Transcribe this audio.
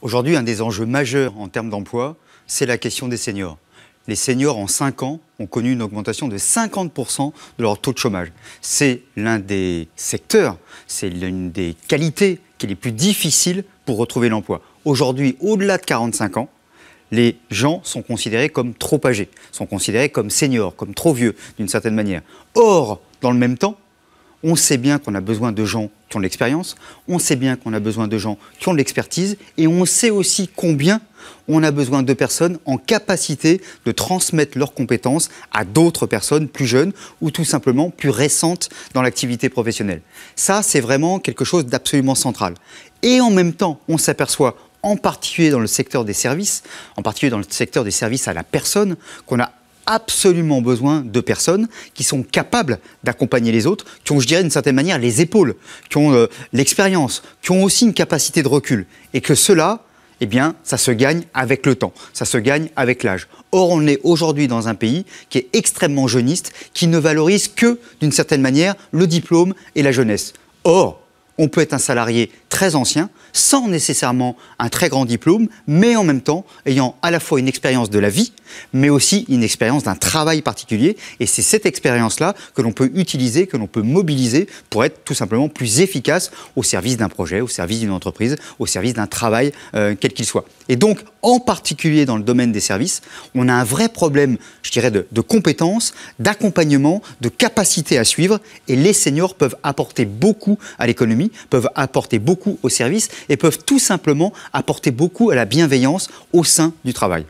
Aujourd'hui, un des enjeux majeurs en termes d'emploi, c'est la question des seniors. Les seniors, en 5 ans, ont connu une augmentation de 50% de leur taux de chômage. C'est l'un des secteurs, c'est l'une des qualités qui est les plus difficiles pour retrouver l'emploi. Aujourd'hui, au-delà de 45 ans, les gens sont considérés comme trop âgés, sont considérés comme seniors, comme trop vieux d'une certaine manière. Or, dans le même temps, on sait bien qu'on a besoin de gens qui ont de l'expérience, on sait bien qu'on a besoin de gens qui ont de l'expertise, et on sait aussi combien on a besoin de personnes en capacité de transmettre leurs compétences à d'autres personnes plus jeunes ou tout simplement plus récentes dans l'activité professionnelle. Ça, c'est vraiment quelque chose d'absolument central. Et en même temps, on s'aperçoit en particulier dans le secteur des services, en particulier dans le secteur des services à la personne, qu'on a absolument besoin de personnes qui sont capables d'accompagner les autres, qui ont, je dirais, d'une certaine manière, les épaules, qui ont euh, l'expérience, qui ont aussi une capacité de recul. Et que cela, eh bien, ça se gagne avec le temps, ça se gagne avec l'âge. Or, on est aujourd'hui dans un pays qui est extrêmement jeuniste, qui ne valorise que, d'une certaine manière, le diplôme et la jeunesse. Or, on peut être un salarié très ancien, sans nécessairement un très grand diplôme, mais en même temps ayant à la fois une expérience de la vie, mais aussi une expérience d'un travail particulier. Et c'est cette expérience-là que l'on peut utiliser, que l'on peut mobiliser pour être tout simplement plus efficace au service d'un projet, au service d'une entreprise, au service d'un travail, euh, quel qu'il soit. Et donc, en particulier dans le domaine des services, on a un vrai problème, je dirais, de, de compétences, d'accompagnement, de capacité à suivre. Et les seniors peuvent apporter beaucoup à l'économie, peuvent apporter beaucoup au service et peuvent tout simplement apporter beaucoup à la bienveillance au sein du travail.